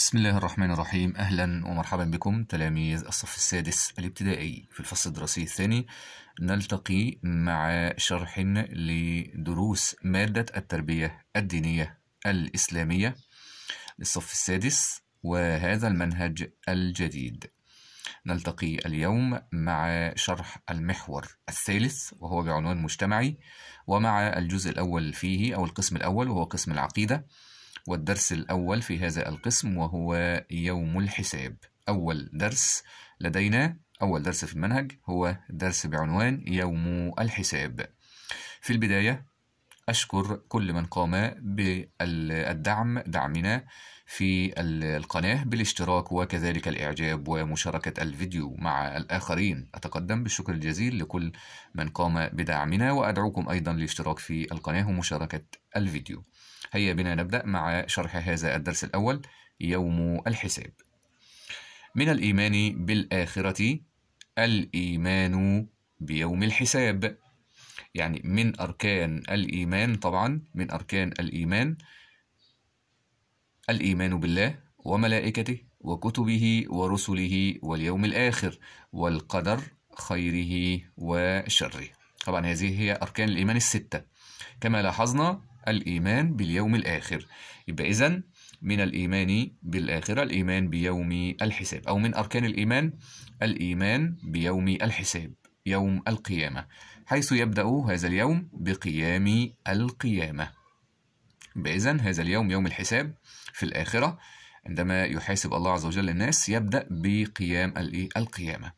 بسم الله الرحمن الرحيم أهلا ومرحبا بكم تلاميذ الصف السادس الابتدائي في الفصل الدراسي الثاني نلتقي مع شرح لدروس مادة التربية الدينية الإسلامية للصف السادس وهذا المنهج الجديد نلتقي اليوم مع شرح المحور الثالث وهو بعنوان مجتمعي ومع الجزء الأول فيه أو القسم الأول وهو قسم العقيدة والدرس الأول في هذا القسم وهو يوم الحساب أول درس لدينا أول درس في المنهج هو درس بعنوان يوم الحساب في البداية أشكر كل من قام بالدعم دعمنا في القناة بالاشتراك وكذلك الإعجاب ومشاركة الفيديو مع الآخرين أتقدم بالشكر الجزيل لكل من قام بدعمنا وأدعوكم أيضا للاشتراك في القناة ومشاركة الفيديو هيا بنا نبدأ مع شرح هذا الدرس الأول يوم الحساب من الإيمان بالآخرة الإيمان بيوم الحساب يعني من أركان الإيمان طبعا من أركان الإيمان الإيمان بالله وملائكته وكتبه ورسله واليوم الآخر والقدر خيره وشره طبعا هذه هي أركان الإيمان الستة كما لاحظنا الإيمان باليوم الآخر يبقى إذا من الإيمان بالآخرة الإيمان بيوم الحساب أو من أركان الإيمان الإيمان بيوم الحساب يوم القيامة حيث يبدأ هذا اليوم بقيام القيامة بإذن هذا اليوم يوم الحساب في الآخرة عندما يحاسب الله عز وجل الناس يبدأ بقيام القيامة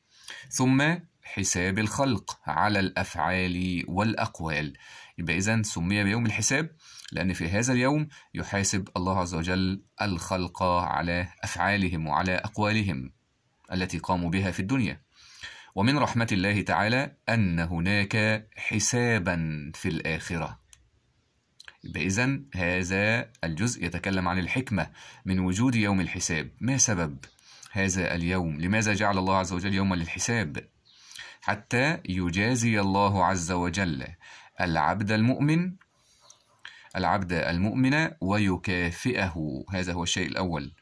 ثم حساب الخلق على الأفعال والأقوال يبقى إذا سمي بيوم الحساب لأن في هذا اليوم يحاسب الله عز وجل الخلق على أفعالهم وعلى أقوالهم التي قاموا بها في الدنيا ومن رحمة الله تعالى أن هناك حسابا في الآخرة يبقى إذا هذا الجزء يتكلم عن الحكمة من وجود يوم الحساب ما سبب هذا اليوم لماذا جعل الله عز وجل يوما للحساب حتى يجازي الله عز وجل العبد المؤمن العبد المؤمن ويكافئه هذا هو الشيء الأول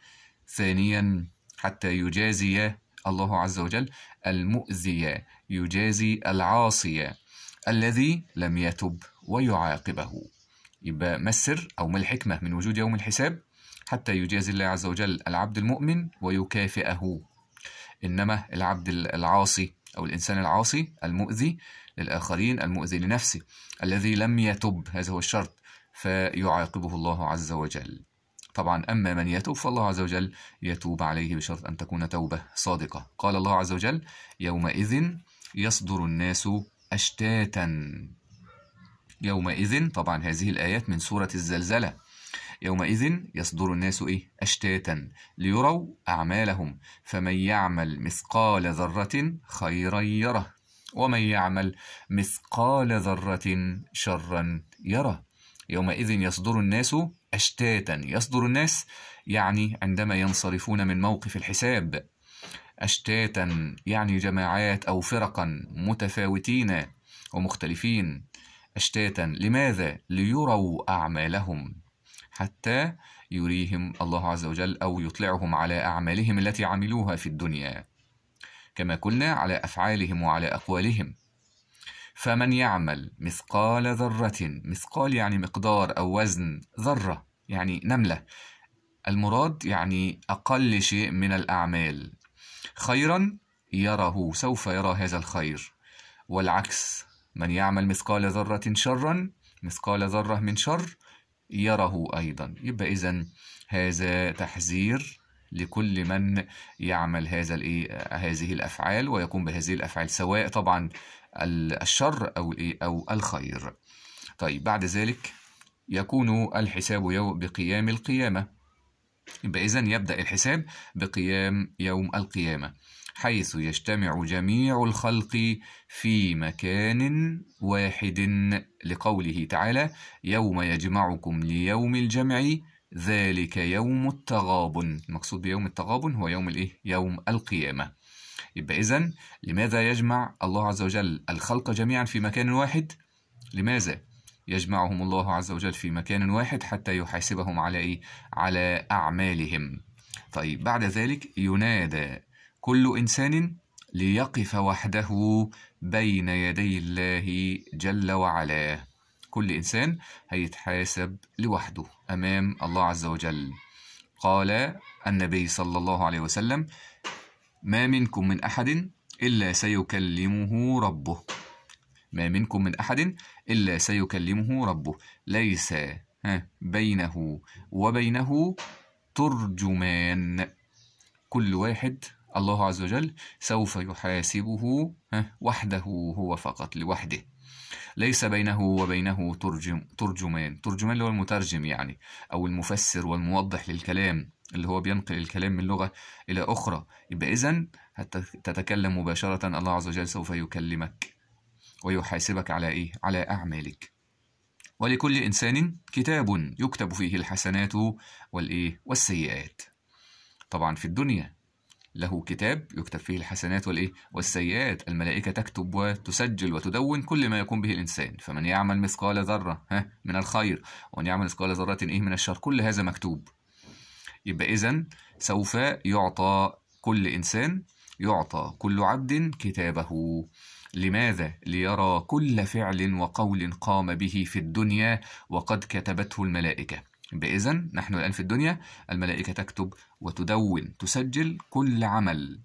ثانيا حتى يجازي الله عز وجل المؤذي يجازي العاصي الذي لم يتب ويعاقبه يبقى ما السر أو ما الحكمة من وجود يوم الحساب حتى يجازي الله عز وجل العبد المؤمن ويكافئه إنما العبد العاصي أو الإنسان العاصي المؤذي للآخرين المؤذي لنفسه الذي لم يتب هذا هو الشرط فيعاقبه الله عز وجل طبعا أما من يتوب فالله عز وجل يتوب عليه بشرط أن تكون توبة صادقة قال الله عز وجل يومئذ يصدر الناس أشتاتا يومئذ طبعا هذه الآيات من سورة الزلزلة يومئذ يصدر الناس إيه؟ أشتاتا ليروا أعمالهم فمن يعمل مثقال ذرة خيرا يره ومن يعمل مثقال ذرة شرا يره يومئذ يصدر الناس أشتاتا يصدر الناس يعني عندما ينصرفون من موقف الحساب أشتاتا يعني جماعات أو فرقا متفاوتين ومختلفين أشتاتا لماذا؟ ليروا أعمالهم حتى يريهم الله عز وجل أو يطلعهم على أعمالهم التي عملوها في الدنيا كما قلنا على أفعالهم وعلى أقوالهم فمن يعمل مثقال ذرة مثقال يعني مقدار أو وزن ذرة يعني نملة المراد يعني أقل شيء من الأعمال خيرا يره سوف يرى هذا الخير والعكس من يعمل مثقال ذرة شرا مثقال ذرة من شر يره أيضا يبقى إذا هذا تحذير لكل من يعمل هذا الايه هذه الافعال ويقوم بهذه الافعال سواء طبعا الشر او او الخير طيب بعد ذلك يكون الحساب يوم بقيام القيامه يبقى اذا يبدا الحساب بقيام يوم القيامه حيث يجتمع جميع الخلق في مكان واحد لقوله تعالى يوم يجمعكم ليوم الجمع ذلك يوم التغابن المقصود بيوم التغابن هو يوم الايه يوم القيامه يبقى اذا لماذا يجمع الله عز وجل الخلق جميعا في مكان واحد لماذا يجمعهم الله عز وجل في مكان واحد حتى يحاسبهم على ايه على اعمالهم طيب بعد ذلك ينادى كل انسان ليقف وحده بين يدي الله جل وعلا كل انسان هيتحاسب لوحده امام الله عز وجل قال النبي صلى الله عليه وسلم ما منكم من احد الا سيكلمه ربه ما منكم من احد الا سيكلمه ربه ليس بينه وبينه ترجمان كل واحد الله عز وجل سوف يحاسبه وحده هو فقط لوحده ليس بينه وبينه ترجم ترجمان ترجمان اللي هو المترجم يعني أو المفسر والموضح للكلام اللي هو بينقل الكلام من لغة إلى أخرى يبقى إذا تتكلم مباشرة الله عز وجل سوف يكلمك ويحاسبك على إيه؟ على أعمالك ولكل إنسان كتاب يكتب فيه الحسنات والإيه؟ والسيئات طبعا في الدنيا له كتاب يكتب فيه الحسنات والإيه؟ والسيئات الملائكة تكتب وتسجل وتدون كل ما يقوم به الإنسان فمن يعمل مثقال ذرة ها من الخير ومن يعمل مثقال ذرة إيه من الشر كل هذا مكتوب يبقى إذا سوف يعطى كل إنسان يعطى كل عبد كتابه لماذا ليرى كل فعل وقول قام به في الدنيا وقد كتبته الملائكه بإذا نحن الآن في الدنيا الملائكة تكتب وتدون تسجل كل عمل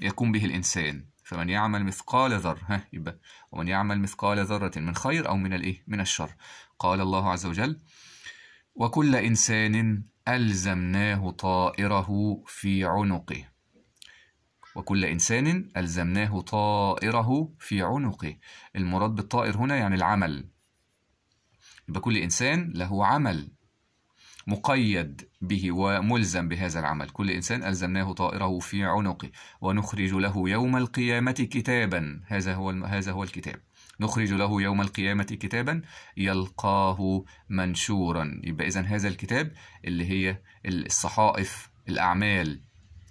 يقوم به الإنسان فمن يعمل مثقال ذرة ها يبقى ومن يعمل مثقال ذرة من خير أو من الإيه من الشر قال الله عز وجل وكل إنسان ألزمناه طائره في عنقه وكل إنسان ألزمناه طائره في عنقه المراد بالطائر هنا يعني العمل يبقى كل إنسان له عمل مقيد به وملزم بهذا العمل كل إنسان ألزمناه طائره في عنقه ونخرج له يوم القيامة كتابا هذا هو هذا هو الكتاب نخرج له يوم القيامة كتابا يلقاه منشورا يبقى إذا هذا الكتاب اللي هي الصحائف الأعمال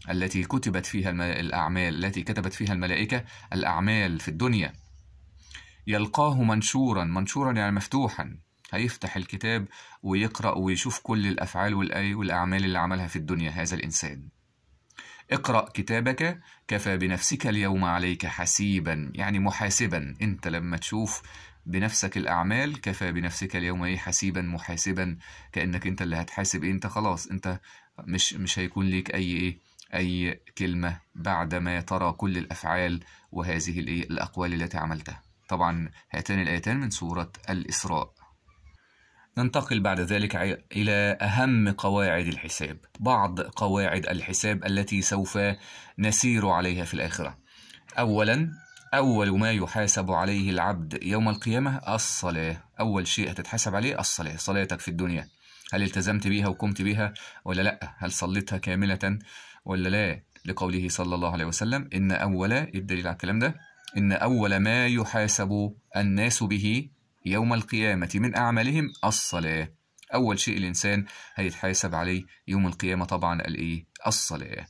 التي كتبت فيها الأعمال التي كتبت فيها الملائكة الأعمال في الدنيا يلقاه منشورا منشورا يعني مفتوحا هيفتح الكتاب ويقرأ ويشوف كل الأفعال والأعمال اللي عملها في الدنيا هذا الإنسان اقرأ كتابك كفى بنفسك اليوم عليك حسيبا يعني محاسبا انت لما تشوف بنفسك الأعمال كفى بنفسك اليوم ايه حسيبا محاسبا كأنك انت اللي هتحاسب ايه انت خلاص انت مش مش هيكون ليك أي ايه أي كلمة بعدما ترى كل الأفعال وهذه الايه الأقوال التي عملتها طبعا هاتان الآيتان من سورة الإسراء ننتقل بعد ذلك إلى أهم قواعد الحساب بعض قواعد الحساب التي سوف نسير عليها في الآخرة أولا أول ما يحاسب عليه العبد يوم القيامة الصلاة أول شيء هتتحاسب عليه الصلاة صلاتك في الدنيا هل التزمت بها وقمت بها ولا لا هل صليتها كاملة ولا لا لقوله صلى الله عليه وسلم إن أول إيه الدليل على الكلام ده إن أول ما يحاسب الناس به يوم القيامة من أعمالهم الصلاة أول شيء الإنسان هيتحاسب عليه يوم القيامة طبعا الإيه؟ الصلاة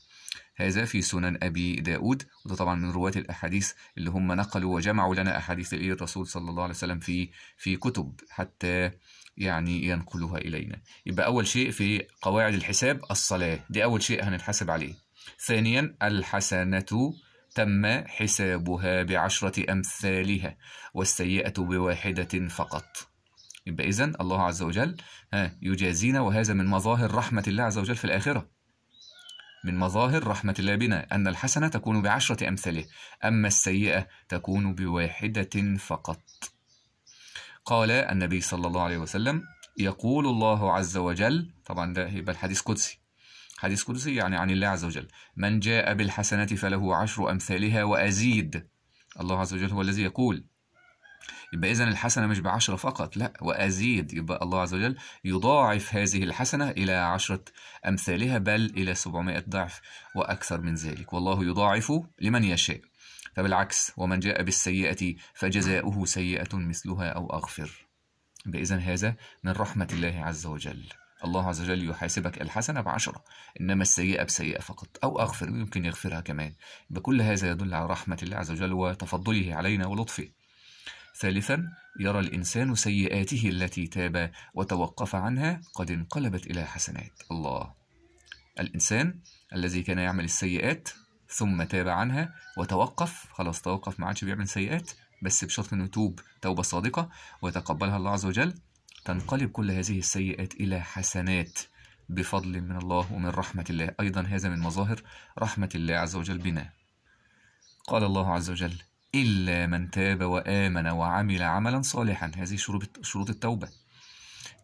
هذا في سنن أبي داود وده طبعا من رواة الأحاديث اللي هم نقلوا وجمعوا لنا أحاديث الإيه الرسول صلى الله عليه وسلم في في كتب حتى يعني ينقلها إلينا يبقى أول شيء في قواعد الحساب الصلاة دي أول شيء هنتحاسب عليه ثانيا الحسنة تم حسابها بعشرة أمثالها والسيئة بواحدة فقط يبقى إذن الله عز وجل يجازينا وهذا من مظاهر رحمة الله عز وجل في الآخرة من مظاهر رحمة الله بنا أن الحسنة تكون بعشرة أمثاله أما السيئة تكون بواحدة فقط قال النبي صلى الله عليه وسلم يقول الله عز وجل طبعا ده يبقى الحديث قدسي حديث قدسي يعني عن الله عز وجل من جاء بالحسنة فله عشر أمثالها وأزيد الله عز وجل هو الذي يقول يبقى إذا الحسنة مش بعشرة فقط لا وأزيد يبقى الله عز وجل يضاعف هذه الحسنة إلى عشرة أمثالها بل إلى 700 ضعف وأكثر من ذلك والله يضاعف لمن يشاء فبالعكس ومن جاء بالسيئة فجزاؤه سيئة مثلها أو أغفر إذا هذا من رحمة الله عز وجل الله عز وجل يحاسبك الحسنة بعشرة إنما السيئة بسيئة فقط أو أغفر يمكن يغفرها كمان بكل هذا يدل على رحمة الله عز وجل وتفضله علينا ولطفه ثالثا يرى الإنسان سيئاته التي تاب وتوقف عنها قد انقلبت إلى حسنات الله الإنسان الذي كان يعمل السيئات ثم تاب عنها وتوقف خلاص توقف ما عادش بيعمل سيئات بس بشرط انه يتوب توبه صادقه ويتقبلها الله عز وجل تنقلب كل هذه السيئات إلى حسنات بفضل من الله ومن رحمة الله أيضا هذا من مظاهر رحمة الله عز وجل بنا قال الله عز وجل إلا من تاب وآمن وعمل عملا صالحا هذه شروط التوبة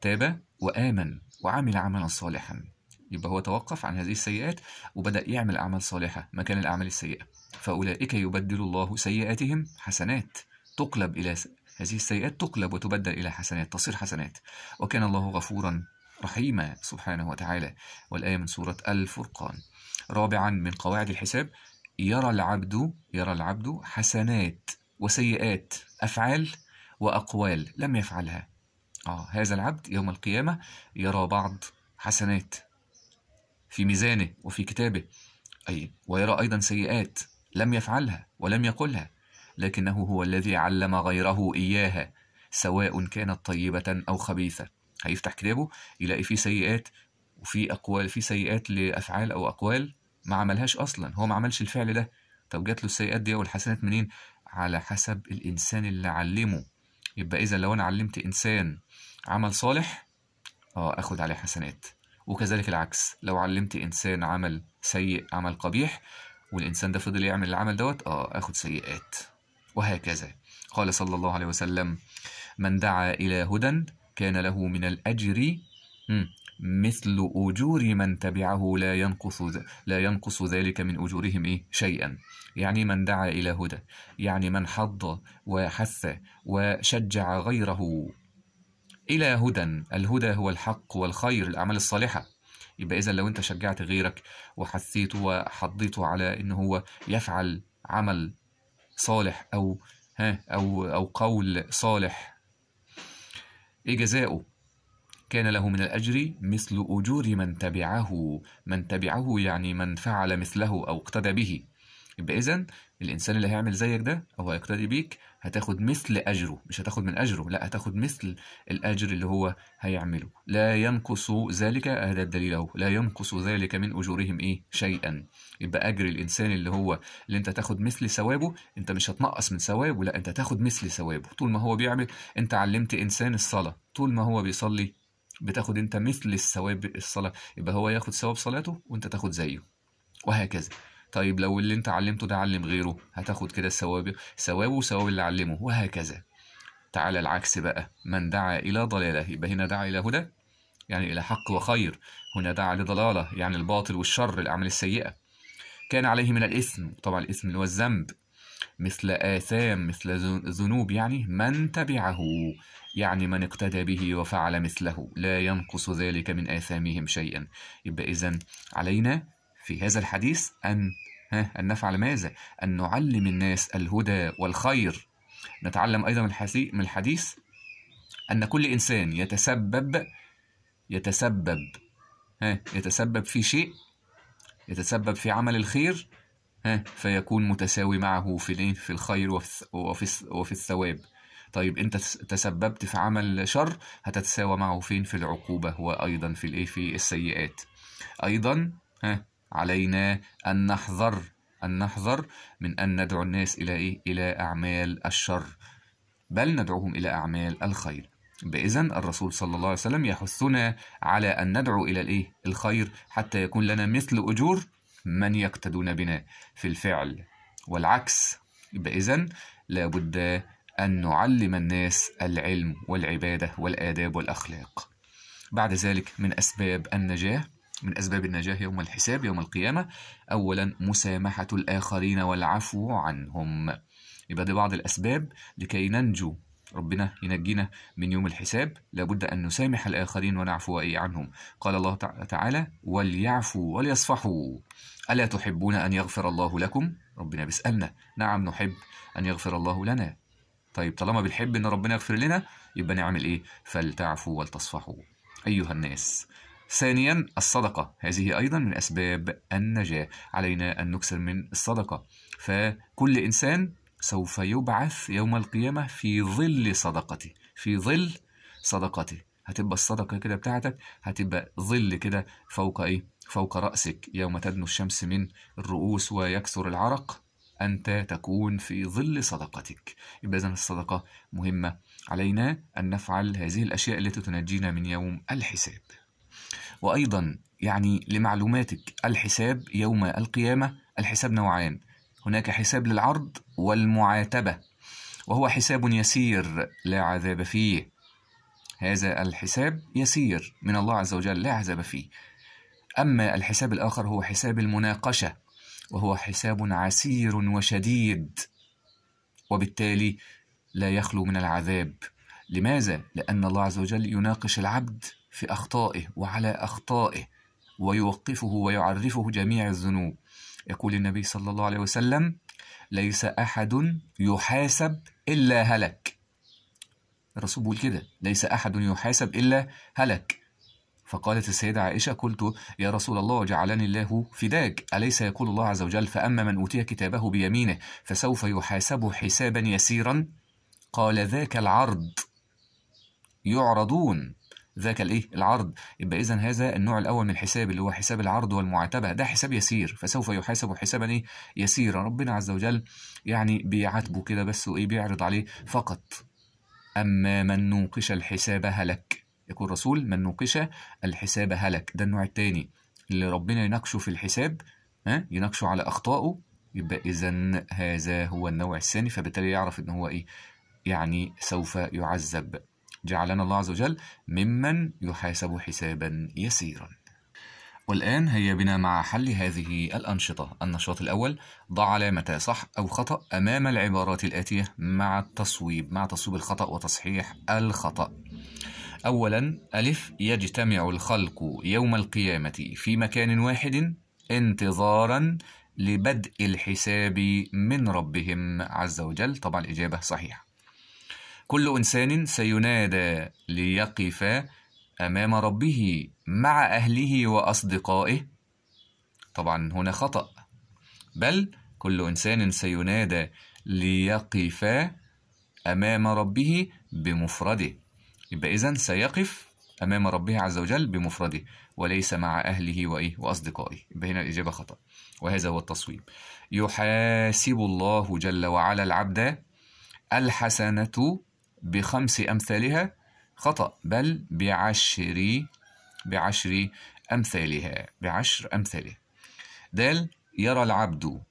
تاب وآمن وعمل عملا صالحا يبقى هو توقف عن هذه السيئات وبدأ يعمل أعمال صالحة مكان الأعمال السيئة فأولئك يبدل الله سيئاتهم حسنات تقلب إلى هذه السيئات تقلب وتبدل إلى حسنات تصير حسنات وكان الله غفورا رحيما سبحانه وتعالى والآية من سورة الفرقان رابعا من قواعد الحساب يرى العبد يرى العبد حسنات وسيئات أفعال وأقوال لم يفعلها آه هذا العبد يوم القيامة يرى بعض حسنات في ميزانه وفي كتابه أي ويرى أيضا سيئات لم يفعلها ولم يقلها لكنه هو الذي علم غيره إياها سواء كانت طيبة أو خبيثة هيفتح كتابه يلاقي فيه سيئات وفي أقوال في سيئات لأفعال أو أقوال ما عملهاش أصلا هو ما عملش الفعل ده طب جات له السيئات دي والحسنات منين على حسب الإنسان اللي علمه يبقى إذا لو أنا علمت إنسان عمل صالح آه أخد عليه حسنات وكذلك العكس لو علمت إنسان عمل سيء عمل قبيح والإنسان ده فضل يعمل العمل دوت آه أخد سيئات وهكذا قال صلى الله عليه وسلم من دعا إلى هدى كان له من الأجر مثل أجور من تبعه لا ينقص لا ينقص ذلك من أجورهم إيه؟ شيئا يعني من دعا إلى هدى يعني من حض وحث وشجع غيره إلى هدى الهدى هو الحق والخير الأعمال الصالحة يبقى إذا لو أنت شجعت غيرك وحثيته وحضيته على إن هو يفعل عمل صالح أو ها أو أو قول صالح إيه جزاؤه؟ كان له من الأجر مثل أجور من تبعه من تبعه يعني من فعل مثله أو اقتدى به يبقى اذا الإنسان اللي هيعمل زيك ده أو هيقتدي بيك هتاخد مثل أجره مش هتاخد من أجره لا هتاخد مثل الأجر اللي هو هيعمله لا ينقص ذلك هذا الدليل أهو لا ينقص ذلك من أجورهم إيه شيئا يبقى أجر الإنسان اللي هو اللي أنت تاخد مثل ثوابه أنت مش هتنقص من ثوابه لا أنت تاخد مثل ثوابه طول ما هو بيعمل أنت علمت إنسان الصلاة طول ما هو بيصلي بتاخد أنت مثل الثواب الصلاة يبقى هو ياخد ثواب صلاته وأنت تاخد زيه وهكذا طيب لو اللي انت علمته ده علم غيره هتاخد كده الثواب ثوابه وثواب اللي علمه وهكذا تعالى العكس بقى من دعا إلى ضلاله يبقى هنا دعا إلى هدى يعني إلى حق وخير هنا دعا لضلالة يعني الباطل والشر الأعمال السيئة كان عليه من الإثم طبعا الإثم اللي هو الذنب مثل آثام مثل ذنوب يعني من تبعه يعني من اقتدى به وفعل مثله لا ينقص ذلك من آثامهم شيئا يبقى إذا علينا في هذا الحديث أن ها أن نفعل ماذا؟ أن نعلم الناس الهدى والخير نتعلم أيضا من الحديث أن كل إنسان يتسبب يتسبب ها يتسبب في شيء يتسبب في عمل الخير ها فيكون متساوي معه في إيه؟ في الخير وفي وفي, وفي الثواب طيب انت تسببت في عمل شر هتتساوى معه فين في العقوبه وايضا في الايه في السيئات ايضا ها علينا أن نحذر أن نحذر من أن ندعو الناس إلى إيه؟ إلى أعمال الشر بل ندعوهم إلى أعمال الخير بإذن الرسول صلى الله عليه وسلم يحثنا على أن ندعو إلى الإيه؟ الخير حتى يكون لنا مثل أجور من يقتدون بنا في الفعل والعكس بإذن لابد أن نعلم الناس العلم والعبادة والآداب والأخلاق بعد ذلك من أسباب النجاة من أسباب النجاح يوم الحساب يوم القيامة أولا مسامحة الآخرين والعفو عنهم يبقى دي بعض الأسباب لكي ننجو ربنا ينجينا من يوم الحساب لابد أن نسامح الآخرين ونعفو عنهم قال الله تعالى وليعفوا وليصفحوا ألا تحبون أن يغفر الله لكم ربنا بيسألنا نعم نحب أن يغفر الله لنا طيب طالما بنحب أن ربنا يغفر لنا يبقى نعمل إيه فلتعفوا ولتصفحوا أيها الناس ثانيا الصدقة هذه أيضا من أسباب النجاة علينا أن نكسر من الصدقة فكل إنسان سوف يبعث يوم القيامة في ظل صدقته في ظل صدقته هتبقى الصدقة كده بتاعتك هتبقى ظل كده فوق إيه فوق رأسك يوم تدنو الشمس من الرؤوس ويكثر العرق أنت تكون في ظل صدقتك يبقى إذن الصدقة مهمة علينا أن نفعل هذه الأشياء التي تنجينا من يوم الحساب وأيضا يعني لمعلوماتك الحساب يوم القيامة الحساب نوعان هناك حساب للعرض والمعاتبة وهو حساب يسير لا عذاب فيه هذا الحساب يسير من الله عز وجل لا عذاب فيه أما الحساب الآخر هو حساب المناقشة وهو حساب عسير وشديد وبالتالي لا يخلو من العذاب لماذا؟ لأن الله عز وجل يناقش العبد في أخطائه وعلى أخطائه ويوقفه ويعرفه جميع الذنوب يقول النبي صلى الله عليه وسلم ليس أحد يحاسب إلا هلك الرسول بيقول كده ليس أحد يحاسب إلا هلك فقالت السيدة عائشة قلت يا رسول الله جعلني الله فداك أليس يقول الله عز وجل فأما من أوتي كتابه بيمينه فسوف يحاسب حسابا يسيرا قال ذاك العرض يعرضون ذاك الايه العرض يبقى اذا هذا النوع الاول من الحساب اللي هو حساب العرض والمعاتبه ده حساب يسير فسوف يحاسب حسابا ايه يسيرا ربنا عز وجل يعني بيعاتبه كده بس وايه بيعرض عليه فقط اما من نوقش الحساب هلك يقول الرسول من نوقش الحساب هلك ده النوع الثاني اللي ربنا يناقشه في الحساب ها يناقشه على اخطائه يبقى اذا هذا هو النوع الثاني فبالتالي يعرف ان هو ايه يعني سوف يعذب جعلنا الله عز وجل ممن يحاسب حسابا يسيرا والآن هيا بنا مع حل هذه الأنشطة النشاط الأول ضع علامة صح أو خطأ أمام العبارات الآتية مع التصويب مع تصويب الخطأ وتصحيح الخطأ أولا ألف يجتمع الخلق يوم القيامة في مكان واحد انتظارا لبدء الحساب من ربهم عز وجل طبعا الإجابة صحيحة كل إنسان سينادى ليقف أمام ربه مع أهله وأصدقائه طبعا هنا خطأ بل كل إنسان سينادى ليقف أمام ربه بمفرده يبقى إذا سيقف أمام ربه عز وجل بمفرده وليس مع أهله وإيه وأصدقائه يبقى هنا الإجابة خطأ وهذا هو التصويب يحاسب الله جل وعلا العبد الحسنة بخمس أمثالها خطأ بل بعشر بعشر أمثالها بعشر أمثالها دال يرى العبد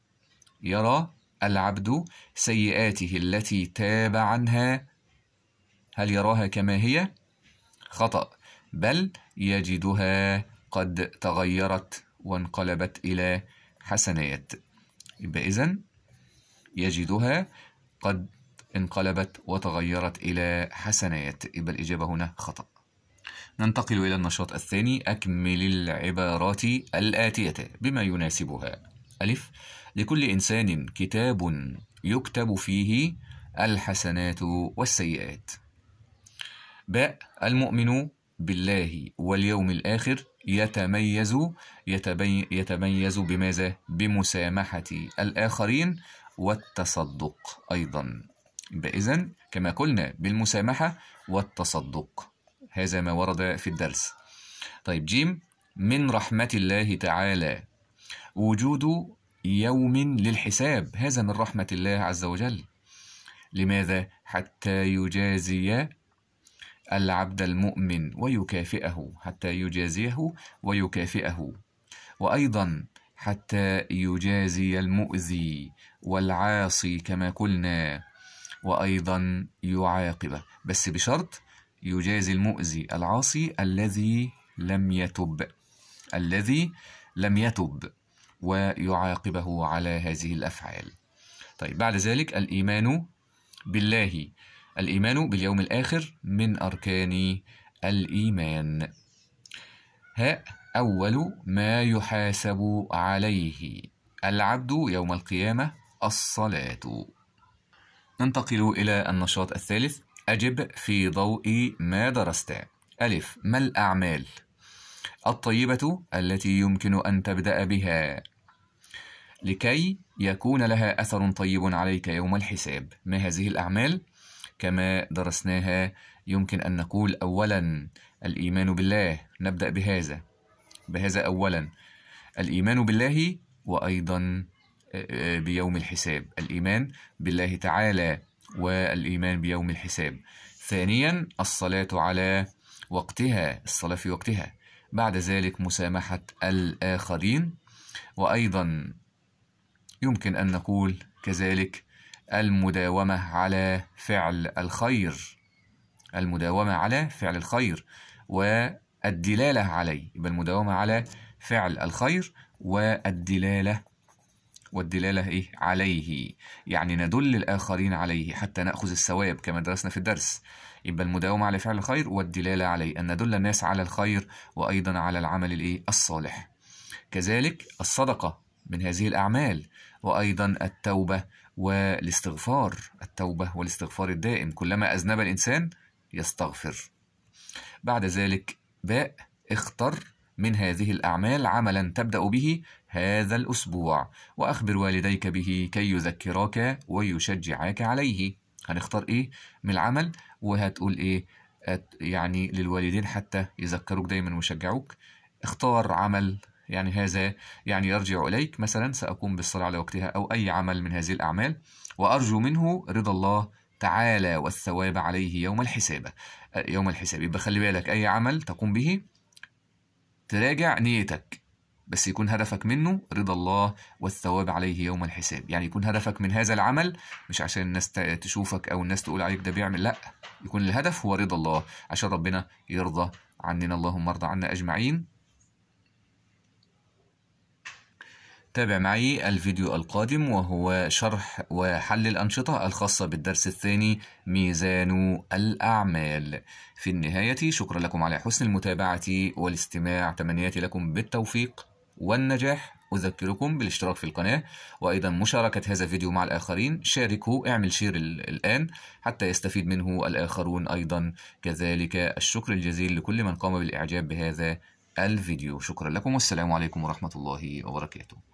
يرى العبد سيئاته التي تاب عنها هل يراها كما هي؟ خطأ بل يجدها قد تغيرت وانقلبت إلى حسنات يبقى إذن يجدها قد انقلبت وتغيرت إلى حسنات يبقى الإجابة هنا خطأ ننتقل إلى النشاط الثاني أكمل العبارات الآتية بما يناسبها ألف لكل إنسان كتاب يكتب فيه الحسنات والسيئات باء المؤمن بالله واليوم الآخر يتميز يتميز بماذا؟ بمسامحة الآخرين والتصدق أيضا إذا كما قلنا بالمسامحة والتصدق هذا ما ورد في الدرس طيب جيم من رحمة الله تعالى وجود يوم للحساب هذا من رحمة الله عز وجل لماذا حتى يجازي العبد المؤمن ويكافئه حتى يجازيه ويكافئه وأيضا حتى يجازي المؤذي والعاصي كما قلنا وأيضا يعاقبه بس بشرط يجازي المؤذي العاصي الذي لم يتب الذي لم يتب ويعاقبه على هذه الأفعال طيب بعد ذلك الإيمان بالله الإيمان باليوم الآخر من أركان الإيمان ها أول ما يحاسب عليه العبد يوم القيامة الصلاة ننتقل إلى النشاط الثالث أجب في ضوء ما درست ألف ما الأعمال الطيبة التي يمكن أن تبدأ بها لكي يكون لها أثر طيب عليك يوم الحساب ما هذه الأعمال؟ كما درسناها يمكن أن نقول أولا الإيمان بالله نبدأ بهذا بهذا أولا الإيمان بالله وأيضا آه، آه، بيوم الحساب الإيمان بالله تعالى والإيمان بيوم الحساب ثانيا الصلاة على وقتها الصلاة في وقتها بعد ذلك مسامحة الآخرين وأيضا يمكن أن نقول كذلك المداومة على فعل الخير المداومة على فعل الخير والدلالة عليه يبقى المداومة على فعل الخير والدلالة والدلالة إيه؟ عليه يعني ندل الآخرين عليه حتى نأخذ الثواب كما درسنا في الدرس يبقى المداومة على فعل الخير والدلالة عليه أن ندل الناس على الخير وأيضا على العمل الإيه؟ الصالح كذلك الصدقة من هذه الأعمال وأيضا التوبة والاستغفار التوبة والاستغفار الدائم كلما أذنب الإنسان يستغفر بعد ذلك باء اختر من هذه الأعمال عملا تبدأ به هذا الأسبوع وأخبر والديك به كي يذكراك ويشجعاك عليه هنختار إيه من العمل وهتقول إيه يعني للوالدين حتى يذكروك دايما ويشجعوك اختار عمل يعني هذا يعني يرجع إليك مثلا سأقوم بالصلاة على وقتها أو أي عمل من هذه الأعمال وأرجو منه رضا الله تعالى والثواب عليه يوم الحساب يوم الحساب يبقى خلي بالك أي عمل تقوم به تراجع نيتك بس يكون هدفك منه رضا الله والثواب عليه يوم الحساب يعني يكون هدفك من هذا العمل مش عشان الناس تشوفك او الناس تقول عليك ده بيعمل لا يكون الهدف هو رضا الله عشان ربنا يرضى عننا اللهم ارضى عنا اجمعين تابع معي الفيديو القادم وهو شرح وحل الأنشطة الخاصة بالدرس الثاني ميزان الأعمال في النهاية شكرا لكم على حسن المتابعة والاستماع تمنياتي لكم بالتوفيق والنجاح أذكركم بالاشتراك في القناة وأيضا مشاركة هذا الفيديو مع الآخرين شاركوا اعمل شير الآن حتى يستفيد منه الآخرون أيضا كذلك الشكر الجزيل لكل من قام بالإعجاب بهذا الفيديو شكرا لكم والسلام عليكم ورحمة الله وبركاته